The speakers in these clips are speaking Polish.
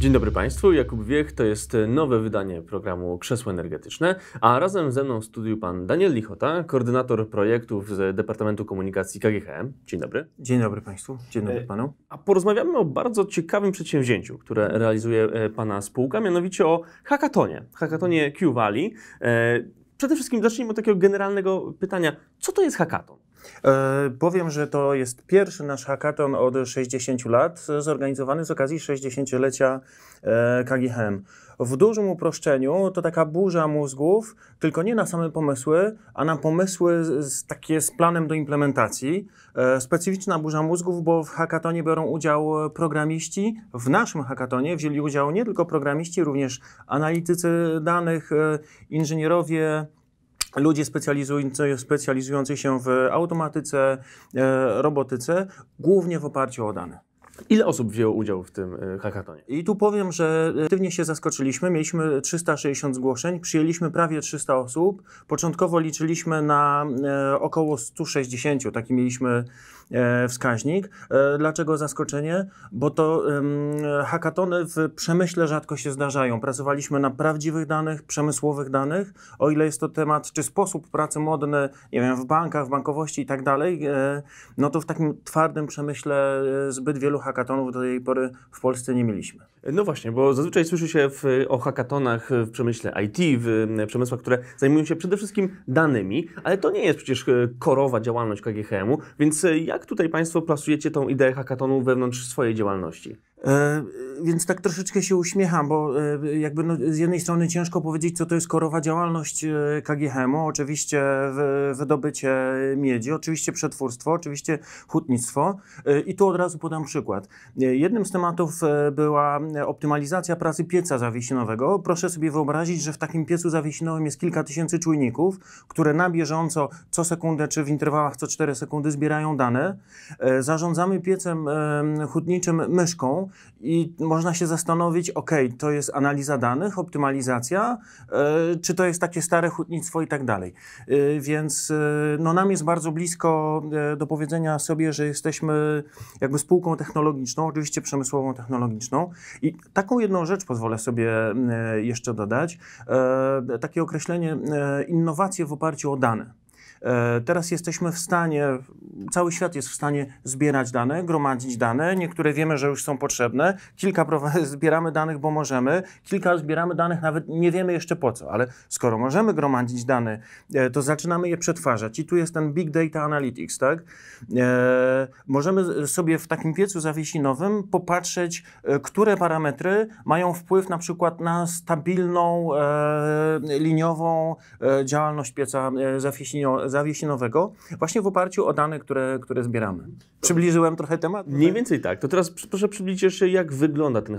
Dzień dobry Państwu, Jakub Wiech, to jest nowe wydanie programu Krzesło Energetyczne, a razem ze mną w studiu pan Daniel Lichota, koordynator projektów z Departamentu Komunikacji KGHM. Dzień dobry. Dzień dobry Państwu, dzień dobry e, Panu. A porozmawiamy o bardzo ciekawym przedsięwzięciu, które realizuje e, Pana spółka, mianowicie o hackatonie, hackatonie Q-Valley. E, przede wszystkim zacznijmy od takiego generalnego pytania, co to jest hackaton? E, powiem, że to jest pierwszy nasz hackathon od 60 lat, zorganizowany z okazji 60-lecia e, KGHM. W dużym uproszczeniu to taka burza mózgów, tylko nie na same pomysły, a na pomysły z, takie z planem do implementacji. E, specyficzna burza mózgów, bo w hackathonie biorą udział programiści. W naszym hackathonie, wzięli udział nie tylko programiści, również analitycy danych, e, inżynierowie, ludzi specjalizujących się w automatyce, e, robotyce, głównie w oparciu o dane. Ile osób wzięło udział w tym e, hackatonie? I tu powiem, że tywnie się zaskoczyliśmy. Mieliśmy 360 zgłoszeń, przyjęliśmy prawie 300 osób. Początkowo liczyliśmy na e, około 160, taki mieliśmy E, wskaźnik. E, dlaczego zaskoczenie? Bo to hakatony w przemyśle rzadko się zdarzają. Pracowaliśmy na prawdziwych danych, przemysłowych danych. O ile jest to temat czy sposób pracy modny, nie wiem, w bankach, w bankowości i tak dalej, e, no to w takim twardym przemyśle zbyt wielu hakatonów do tej pory w Polsce nie mieliśmy. No właśnie, bo zazwyczaj słyszy się w, o hakatonach w przemyśle IT, w e, przemysłach, które zajmują się przede wszystkim danymi, ale to nie jest przecież e, korowa działalność KGHM-u, więc e, jak tutaj Państwo plasujecie tą ideę hackatonu wewnątrz swojej działalności? E, więc tak troszeczkę się uśmiecham, bo e, jakby no, z jednej strony ciężko powiedzieć, co to jest korowa działalność e, KGHM-u, oczywiście wydobycie miedzi, oczywiście przetwórstwo, oczywiście hutnictwo. I tu od razu podam przykład. Jednym z tematów była optymalizacja pracy pieca zawiesinowego. Proszę sobie wyobrazić, że w takim piecu zawiesinowym jest kilka tysięcy czujników, które na bieżąco co sekundę czy w interwałach co 4 sekundy zbierają dane. Zarządzamy piecem hutniczym myszką, i można się zastanowić, ok, to jest analiza danych, optymalizacja, e, czy to jest takie stare hutnictwo i tak dalej. E, więc e, no, nam jest bardzo blisko do powiedzenia sobie, że jesteśmy jakby spółką technologiczną, oczywiście przemysłową technologiczną. I taką jedną rzecz pozwolę sobie jeszcze dodać. Takie określenie innowacje w oparciu o dane. E, teraz jesteśmy w stanie, cały świat jest w stanie zbierać dane, gromadzić dane. Niektóre wiemy, że już są potrzebne. Kilka zbieramy danych, bo możemy. Kilka zbieramy danych, nawet nie wiemy jeszcze po co, ale skoro możemy gromadzić dane, e, to zaczynamy je przetwarzać. I tu jest ten Big Data Analytics, tak? E, możemy sobie w takim piecu zawiesinowym popatrzeć, które parametry mają wpływ na przykład na stabilną, liniową działalność pieca zawiesinowego zawiesinowego właśnie w oparciu o dane, które, które zbieramy. Przybliżyłem trochę temat? Mniej więcej tak. To teraz proszę przybliżyć jeszcze, jak wygląda ten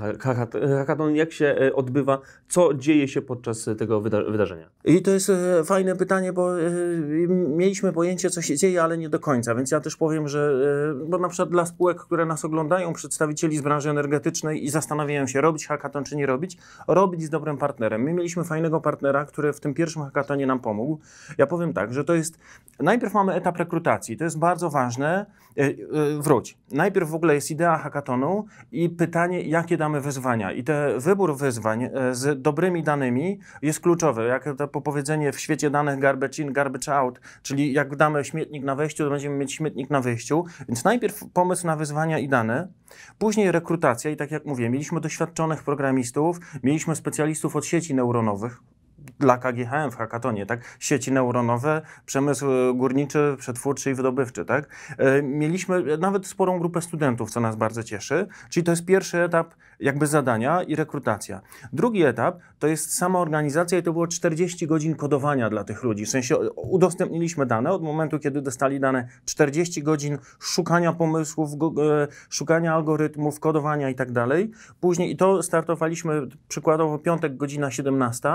hackathon, jak się e, odbywa, co dzieje się podczas e, tego wyda wydarzenia. I to jest e, fajne pytanie, bo mieliśmy pojęcie, co się dzieje, ale nie do końca, więc ja też powiem, że bo na przykład dla spółek, które nas oglądają, przedstawicieli z branży energetycznej i zastanawiają się, robić hackathon czy nie robić, robić z dobrym partnerem. My mieliśmy fajnego partnera, który w tym pierwszym hackathonie nam pomógł. Ja powiem tak, że to jest, najpierw mamy etap rekrutacji, to jest bardzo ważne, Y, wróć. Najpierw w ogóle jest idea hackathonu i pytanie, jakie damy wyzwania. I ten wybór wyzwań y, z dobrymi danymi jest kluczowy. Jak to popowiedzenie w świecie danych garbage in, garbage out, czyli jak damy śmietnik na wejściu, to będziemy mieć śmietnik na wyjściu. Więc najpierw pomysł na wyzwania i dane, później rekrutacja i tak jak mówię, mieliśmy doświadczonych programistów, mieliśmy specjalistów od sieci neuronowych, dla KGHM w hackatonie, tak? Sieci neuronowe, przemysł e, górniczy, przetwórczy i wydobywczy, tak? E, mieliśmy e, nawet sporą grupę studentów, co nas bardzo cieszy, czyli to jest pierwszy etap jakby zadania i rekrutacja. Drugi etap to jest sama organizacja i to było 40 godzin kodowania dla tych ludzi, w sensie udostępniliśmy dane od momentu, kiedy dostali dane 40 godzin szukania pomysłów, szukania algorytmów, kodowania i tak dalej. Później, i to startowaliśmy przykładowo piątek godzina 17,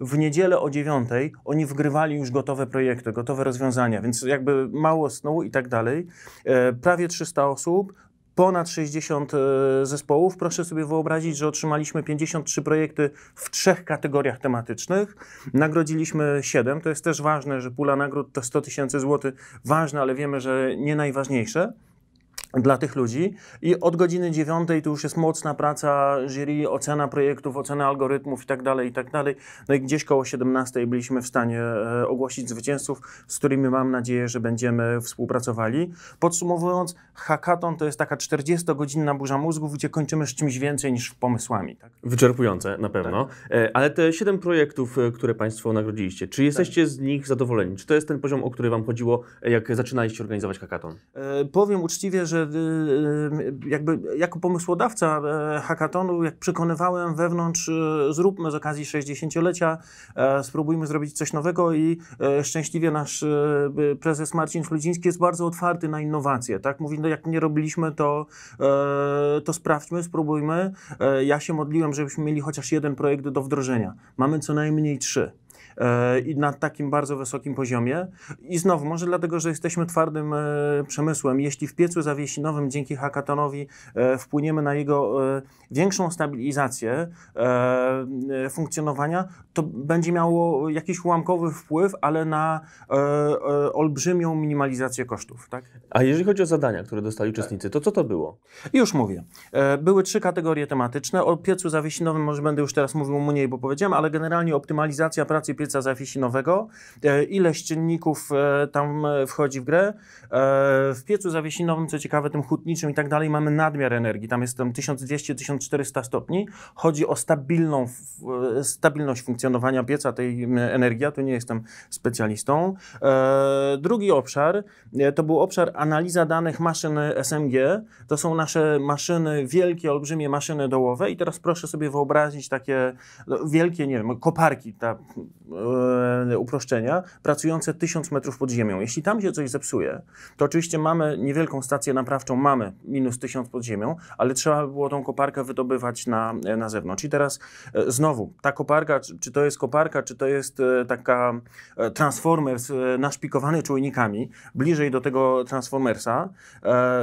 w niedzielę o dziewiątej oni wgrywali już gotowe projekty, gotowe rozwiązania, więc jakby mało snu i tak dalej. E, prawie 300 osób, ponad 60 e, zespołów. Proszę sobie wyobrazić, że otrzymaliśmy 53 projekty w trzech kategoriach tematycznych. Nagrodziliśmy 7. To jest też ważne, że pula nagród to 100 tysięcy złotych. Ważne, ale wiemy, że nie najważniejsze dla tych ludzi i od godziny dziewiątej to już jest mocna praca jury, ocena projektów, ocena algorytmów i tak dalej, i tak dalej. No i gdzieś koło 17 byliśmy w stanie e, ogłosić zwycięzców, z którymi mam nadzieję, że będziemy współpracowali. Podsumowując, hackathon to jest taka 40-godzinna burza mózgów, gdzie kończymy z czymś więcej niż pomysłami. Tak? Wyczerpujące na pewno. Tak. E, ale te 7 projektów, e, które Państwo nagrodziliście, czy jesteście tak. z nich zadowoleni? Czy to jest ten poziom, o który Wam chodziło, jak zaczynaliście organizować hackathon? E, powiem uczciwie, że Y, y, jakby jako pomysłodawca e, hackathonu, jak przekonywałem wewnątrz, e, zróbmy z okazji 60-lecia, e, spróbujmy zrobić coś nowego i szczęśliwie nasz prezes Marcin Fludziński jest bardzo otwarty na innowacje, tak? Mówi, no jak nie robiliśmy, to, to sprawdźmy, spróbujmy. Ja się modliłem, żebyśmy mieli chociaż jeden projekt do wdrożenia. Mamy co najmniej trzy. E, i na takim bardzo wysokim poziomie. I znowu, może dlatego, że jesteśmy twardym e, przemysłem. Jeśli w piecu zawiesinowym dzięki hackatonowi e, wpłyniemy na jego większą stabilizację funkcjonowania, to będzie miało jakiś ułamkowy wpływ, ale na olbrzymią minimalizację kosztów. Tak? A jeżeli chodzi o zadania, które dostali uczestnicy, to co to było? Już mówię. Były trzy kategorie tematyczne. O piecu zawiesinowym może będę już teraz mówił mniej, bo powiedziałem, ale generalnie optymalizacja pracy piecu pieca zawiesinowego, e, ile ścienników e, tam e, wchodzi w grę. W piecu zawiesinowym, co ciekawe, tym hutniczym i tak dalej, mamy nadmiar energii. Tam jest 1200-1400 stopni. Chodzi o stabilną, stabilność funkcjonowania pieca, tej energii. Ja tu nie jestem specjalistą. Drugi obszar to był obszar analiza danych maszyn SMG. To są nasze maszyny, wielkie, olbrzymie maszyny dołowe. I teraz proszę sobie wyobrazić takie no, wielkie, nie wiem, koparki, ta E, uproszczenia, pracujące 1000 metrów pod ziemią. Jeśli tam się coś zepsuje, to oczywiście mamy niewielką stację naprawczą, mamy minus 1000 pod ziemią, ale trzeba by było tą koparkę wydobywać na, e, na zewnątrz. I teraz e, znowu, ta koparka, czy to jest koparka, czy to jest taka Transformers naszpikowany czujnikami, bliżej do tego Transformersa,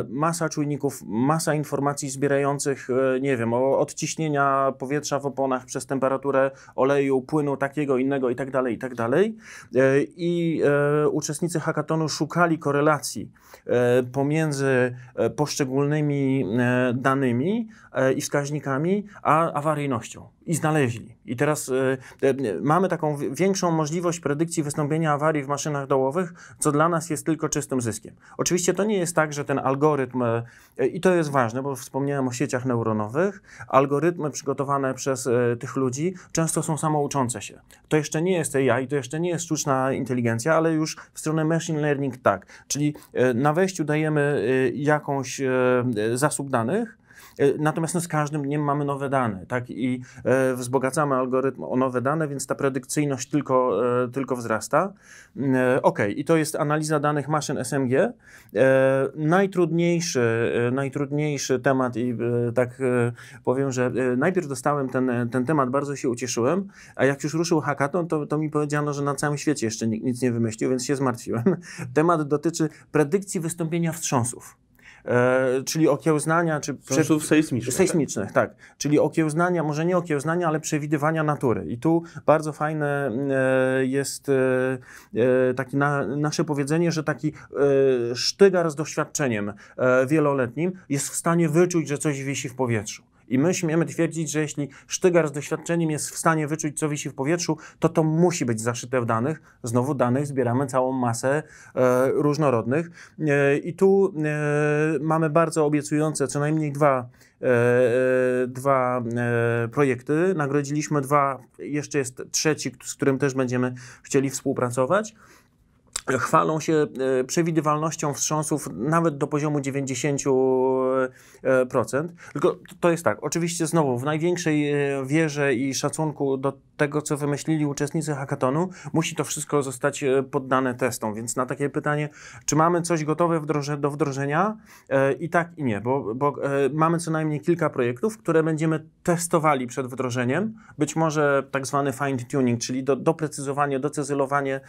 masa czujników, masa informacji zbierających, nie wiem, o odciśnienia powietrza w oponach przez temperaturę oleju, płynu takiego, innego, i tak dalej, i tak dalej. E, I e, uczestnicy hackathonu szukali korelacji e, pomiędzy poszczególnymi danymi i wskaźnikami, a awaryjnością i znaleźli. I teraz y, y, y mamy taką większą możliwość predykcji wystąpienia awarii w maszynach dołowych, co dla nas jest tylko czystym zyskiem. Oczywiście to nie jest tak, że ten algorytm, y, y i to jest ważne, bo wspomniałem o sieciach neuronowych, algorytmy przygotowane przez y, tych ludzi często są samouczące się. To jeszcze nie jest AI, to jeszcze nie jest sztuczna inteligencja, ale już w stronę machine learning tak. Czyli na wejściu dajemy jakąś zasób danych, E, natomiast no, z każdym dniem mamy nowe dane tak? i e, wzbogacamy algorytm o nowe dane, więc ta predykcyjność tylko, e, tylko wzrasta. Mm, e, ok, i to jest analiza danych maszyn SMG. E, najtrudniejszy, e, najtrudniejszy temat i e, tak powiem, że najpierw dostałem ten, ten temat, bardzo się ucieszyłem, a jak już ruszył hackathon, to, to mi powiedziano, że na całym świecie jeszcze nikt nic nie wymyślił, więc się zmartwiłem. Temat dotyczy predykcji wystąpienia wstrząsów e, czyli okiełznania czy... Wstrząsów sejsmicznych. Sejsmicznych, tak? Czyli okiełznania, może nie okiełznania, ale przewidywania natury. I tu bardzo fajne e, jest e, e takie na, nasze powiedzenie, że taki e, sztygar z doświadczeniem e, wieloletnim jest w stanie wyczuć, że coś wisi w powietrzu. I my śmiemy twierdzić, że jeśli sztygar z doświadczeniem jest w stanie wyczuć, co wisi w powietrzu, to to musi być zaszyte w danych. Znowu danych zbieramy całą masę e, różnorodnych. E, I tu e, mamy bardzo obiecujące co najmniej dwa, e, e, dwa e, projekty. Nagrodziliśmy dwa, jeszcze jest trzeci, z którym też będziemy chcieli współpracować chwalą się e, przewidywalnością wstrząsów nawet do poziomu 90%. E, Tylko to jest tak, oczywiście znowu w największej e, wierze i szacunku do tego, co wymyślili uczestnicy hackathonu, musi to wszystko zostać e, poddane testom. Więc na takie pytanie, czy mamy coś gotowe wdroże, do wdrożenia, e, i tak, i nie, bo, bo e, mamy co najmniej kilka projektów, które będziemy testowali przed wdrożeniem. Być może tak zwany fine-tuning, czyli do, doprecyzowanie, docezylowanie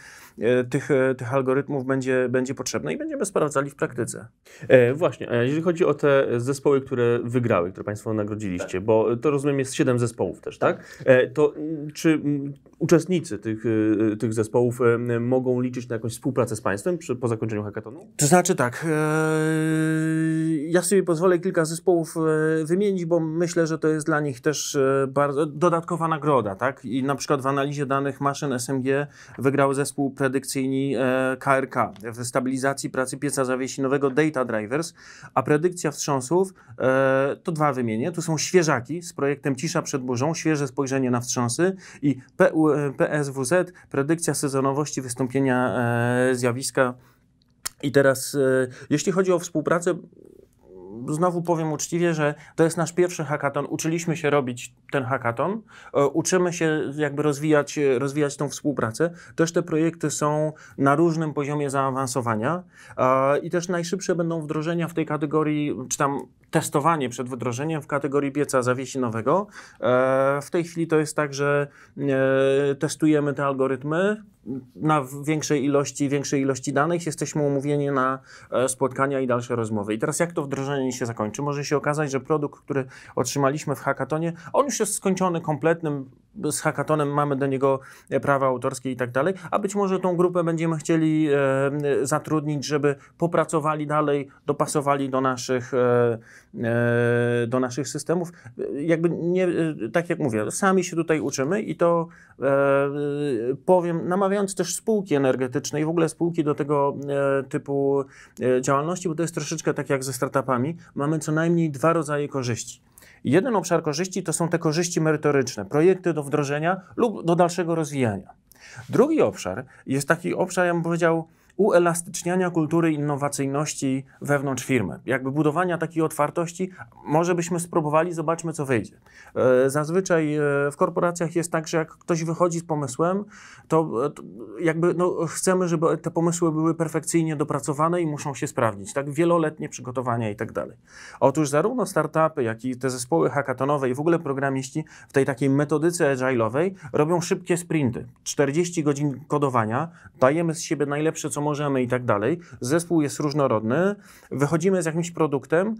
tych, tych algorytmów będzie, będzie potrzebne i będziemy sprawdzali w praktyce. E, właśnie, a jeżeli chodzi o te zespoły, które wygrały, które Państwo nagrodziliście, tak. bo to rozumiem jest siedem zespołów też, tak? tak? E, to mm, czy uczestnicy tych, e, e, tych zespołów e, mogą liczyć na jakąś współpracę z państwem przy, po zakończeniu hackathonu? To znaczy tak, ja sobie pozwolę kilka zespołów wymienić, bo myślę, że to jest dla nich też bardzo, dodatkowa nagroda, tak? I na przykład w analizie danych maszyn SMG wygrał zespół predykcyjni KRK w stabilizacji pracy pieca zawiesinowego Data Drivers, a predykcja wstrząsów to dwa wymienię. Tu są świeżaki z projektem Cisza przed burzą, świeże spojrzenie na wstrząsy i PSWZ, predykcja sezonowości wystąpienia e, zjawiska. I teraz, e, jeśli chodzi o współpracę, znowu powiem uczciwie, że to jest nasz pierwszy hakaton. Uczyliśmy się robić ten hakaton, e, uczymy się jakby rozwijać, rozwijać tą współpracę. Też te projekty są na różnym poziomie zaawansowania i też najszybsze będą wdrożenia w tej kategorii, czy tam testowanie przed wdrożeniem w kategorii pieca zawiesinowego. E, w tej chwili to jest tak, że e, testujemy te algorytmy na większej ilości, większej ilości danych. Jesteśmy umówieni na e, spotkania i dalsze rozmowy. I teraz jak to wdrożenie się zakończy? Może się okazać, że produkt, który otrzymaliśmy w hackatonie, on już jest skończony kompletnym z hackathonem mamy do niego e, prawa autorskie i tak dalej, a być może tą grupę będziemy chcieli e, e, zatrudnić, żeby popracowali dalej, dopasowali do naszych, do naszych systemów. Jakby nie, tak jak mówię, sami się tutaj uczymy i to powiem, namawiając też spółki energetyczne i w ogóle spółki do tego typu działalności, bo to jest troszeczkę tak jak ze startupami, mamy co najmniej dwa rodzaje korzyści. Jeden obszar korzyści to są te korzyści merytoryczne, projekty do wdrożenia lub do dalszego rozwijania. Drugi obszar jest taki obszar, ja bym powiedział, uelastyczniania kultury innowacyjności wewnątrz firmy, jakby budowania takiej otwartości. Może byśmy spróbowali, zobaczmy co wyjdzie. E, zazwyczaj e, w korporacjach jest tak, że jak ktoś wychodzi z pomysłem, e, to, jakby no, chcemy, żeby te pomysły były perfekcyjnie dopracowane i muszą się sprawdzić, tak? Wieloletnie przygotowania i tak dalej. Otóż zarówno startupy, jak i te zespoły hackatonowe i w ogóle programiści w tej takiej metodyce agile'owej robią szybkie sprinty. 40 godzin kodowania, dajemy z siebie najlepsze, co możemy i tak dalej. Zespół jest różnorodny, wychodzimy z jakimś produktem, y,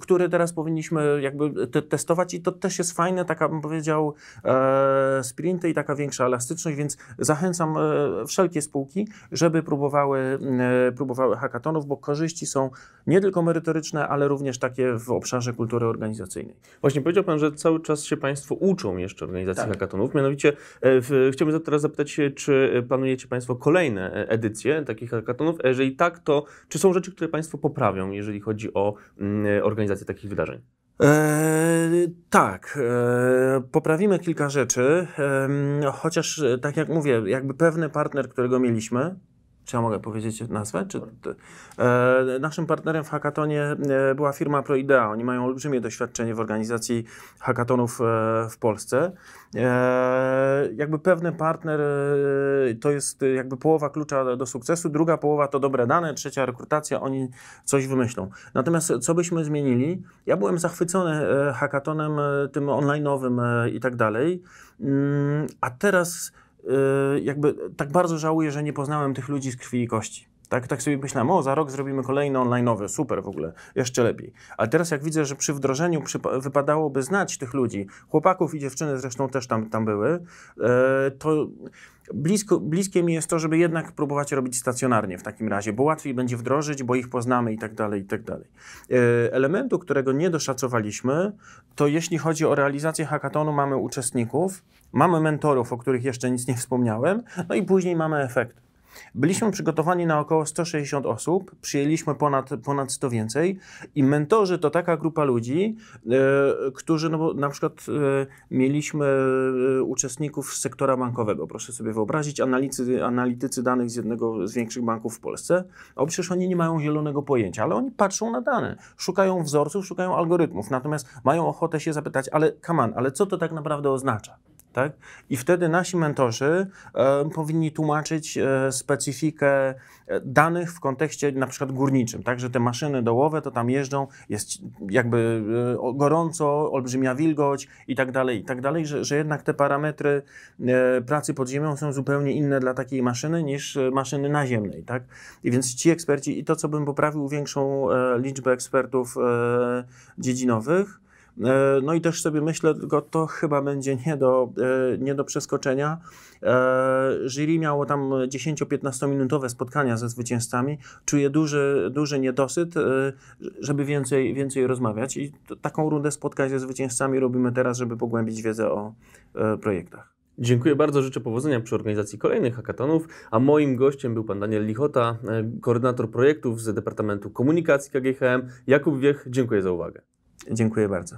który teraz powinniśmy jakby te testować i to też jest fajne, taka bym powiedział e, sprinty i taka większa elastyczność, więc zachęcam e, wszelkie spółki, żeby próbowały, e, próbowały hackatonów, bo korzyści są nie tylko merytoryczne, ale również takie w obszarze kultury organizacyjnej. Właśnie powiedział Pan, że cały czas się Państwo uczą jeszcze organizacji tak. hackatonów, mianowicie e, w, chciałbym teraz zapytać, czy planujecie Państwo kolejne e, edycje takich takich hackathonów? A e, jeżeli tak, to czy są rzeczy, które Państwo poprawią, jeżeli chodzi o mm, e, organizację takich wydarzeń? Eee, tak, eee, poprawimy kilka rzeczy, eee, chociaż e, tak jak mówię, jakby pewny partner, którego mieliśmy, czy ja mogę powiedzieć nazwę? Czy, e, naszym partnerem w hakatonie e, była firma Proidea. Oni mają olbrzymie doświadczenie w organizacji hackatonów e, w Polsce. E, jakby pewny partner e, to jest jakby połowa klucza do sukcesu, druga połowa to dobre dane, trzecia rekrutacja, oni coś wymyślą. Natomiast co byśmy zmienili? Ja byłem zachwycony e, hackatonem tym online'owym i tak dalej, mm, a teraz Y, jakby tak bardzo żałuję, że nie poznałem tych ludzi z krwi i kości. Tak, tak sobie myślałem, o za rok zrobimy kolejne online'owe, super w ogóle, jeszcze lepiej. Ale teraz jak widzę, że przy wdrożeniu przy, wypadałoby znać tych ludzi, chłopaków i dziewczyny zresztą też tam, tam były, e, to blisko, bliskie mi jest to, żeby jednak próbować robić stacjonarnie w takim razie, bo łatwiej będzie wdrożyć, bo ich poznamy i tak dalej, i tak dalej. E, elementu, którego nie doszacowaliśmy, to jeśli chodzi o realizację hackathonu, mamy uczestników, mamy mentorów, o których jeszcze nic nie wspomniałem, no i później mamy efekt. Byliśmy przygotowani na około 160 osób, przyjęliśmy ponad, ponad 100 więcej i mentorzy to taka grupa ludzi, e, którzy no bo na przykład e, mieliśmy e, uczestników z sektora bankowego, proszę sobie wyobrazić, analicy, analitycy danych z jednego z większych banków w Polsce, a przecież oni nie mają zielonego pojęcia, ale oni patrzą na dane, szukają wzorców, szukają algorytmów, natomiast mają ochotę się zapytać, ale kaman, ale co to tak naprawdę oznacza? Tak? I wtedy nasi mentorzy e, powinni tłumaczyć e, specyfikę e, danych w kontekście na przykład górniczym, tak, że te maszyny dołowe to tam jeżdżą, jest jakby e, gorąco, olbrzymia wilgoć i tak dalej, i tak dalej, że, że jednak te parametry e, pracy pod ziemią są zupełnie inne dla takiej maszyny niż e, maszyny naziemnej, tak. I więc ci eksperci i to, co bym poprawił większą liczbę ekspertów dziedzinowych, E, no i też sobie myślę, tylko to chyba będzie nie do, e, nie do przeskoczenia. E, jury miało tam 10-15 minutowe spotkania ze zwycięzcami. Czuję duży, duży niedosyt, żeby więcej, więcej rozmawiać. I taką rundę spotkań ze zwycięzcami robimy teraz, żeby pogłębić wiedzę o projektach. Dziękuję bardzo, życzę powodzenia przy organizacji kolejnych hackatonów, a moim gościem był pan Daniel Lichota, koordynator projektów z Departamentu Komunikacji KGHM. Jakub Wiech, dziękuję za uwagę. Dziękuję bardzo.